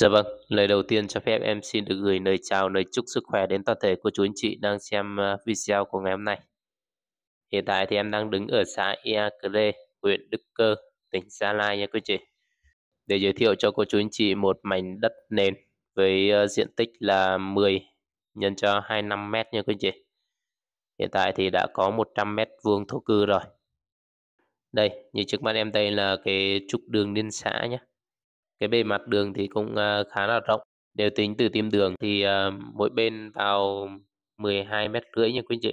Dạ vâng, lời đầu tiên cho phép em xin được gửi lời chào, lời chúc sức khỏe đến toàn thể cô chú anh chị đang xem ờ, video của ngày hôm nay. Hiện tại thì em đang đứng ở xã Ia Cre, huyện Đức Cơ, tỉnh Gia Lai nha cô chị. Để giới thiệu cho cô chú anh chị một mảnh đất nền với ờ, diện tích là 10 nhân cho 25 mét nha cô chị. Hiện tại thì đã có 100 mét vuông thổ cư rồi. Đây, như trước mắt em đây là cái trục đường liên xã nhé cái bề mặt đường thì cũng uh, khá là rộng nếu tính từ tim đường thì uh, mỗi bên vào 12 mét rưỡi nha quý anh chị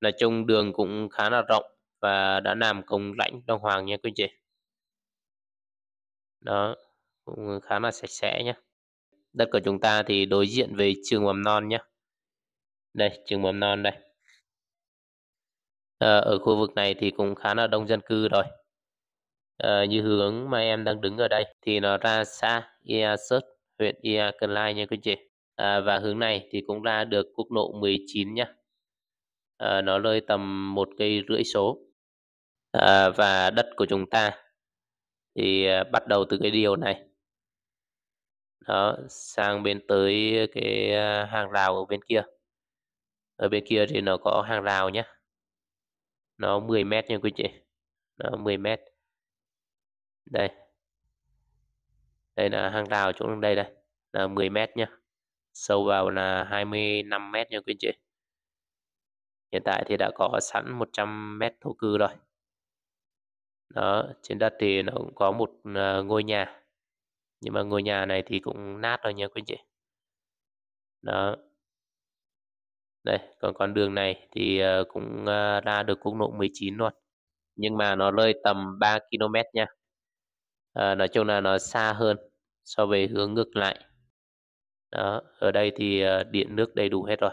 nói chung đường cũng khá là rộng và đã làm công lãnh đông hoàng nha quý anh chị đó cũng khá là sạch sẽ nhé đất của chúng ta thì đối diện với trường mầm non nhé đây trường mầm non đây à, ở khu vực này thì cũng khá là đông dân cư rồi à, ờ, như hướng mà em đang đứng ở đây thì nó ra xa Ia Sớt huyện Ia Cần Lai nha quý chị à, và hướng này thì cũng ra được quốc lộ 19 nhá à, nó rơi tầm một cây rưỡi số à, và đất của chúng ta thì bắt đầu từ cái điều này đó sang bên tới cái hàng rào ở bên kia ở bên kia thì nó có hàng rào nhá nó 10 mét nha quý chị nó 10 mét đây đây là hàng rào chỗ đây đây là 10 mét nhá sâu vào là 25 mét nha quý anh chị hiện tại thì đã có sẵn 100 mét thổ cư rồi đó trên đất thì nó cũng có một ờ, ngôi nhà nhưng mà ngôi nhà này thì cũng nát rồi nha quý anh chị đó đây còn con đường này thì ờ, cũng ờ, ra được quốc lộ 19 luôn nhưng mà nó rơi tầm 3 km nha à, nói chung là nó xa hơn so với ừ. hướng ngược lại đó ở đây thì ờ, điện nước đầy đủ hết rồi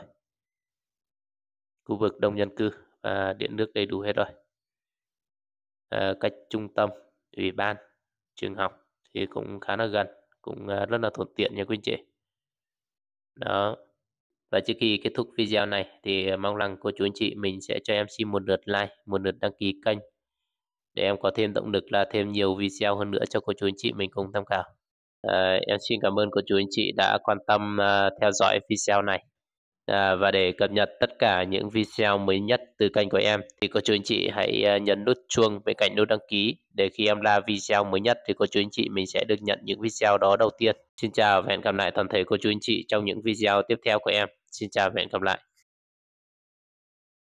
khu vực đông dân cư và điện nước đầy đủ hết rồi à, cách trung tâm ủy ban trường học thì cũng khá là gần cũng rất là thuận tiện nha quý anh chị đó và trước khi kết thúc video này thì mong rằng cô chú anh chị mình sẽ cho em xin một lượt like một lượt đăng ký kênh để em có thêm động lực là thêm nhiều video hơn nữa cho cô chú anh chị mình cùng tham khảo. À, em xin cảm ơn cô chú anh chị đã quan tâm uh, theo dõi video này. À, và để cập nhật tất cả những video mới nhất từ kênh của em thì cô chú anh chị hãy à, nhấn nút chuông bên cạnh nút đăng ký để khi em ra video mới nhất thì cô chú anh chị mình sẽ được nhận những video đó đầu tiên. Xin chào và hẹn gặp lại toàn thể cô chú anh chị trong những video tiếp theo của em. Xin chào và hẹn gặp lại.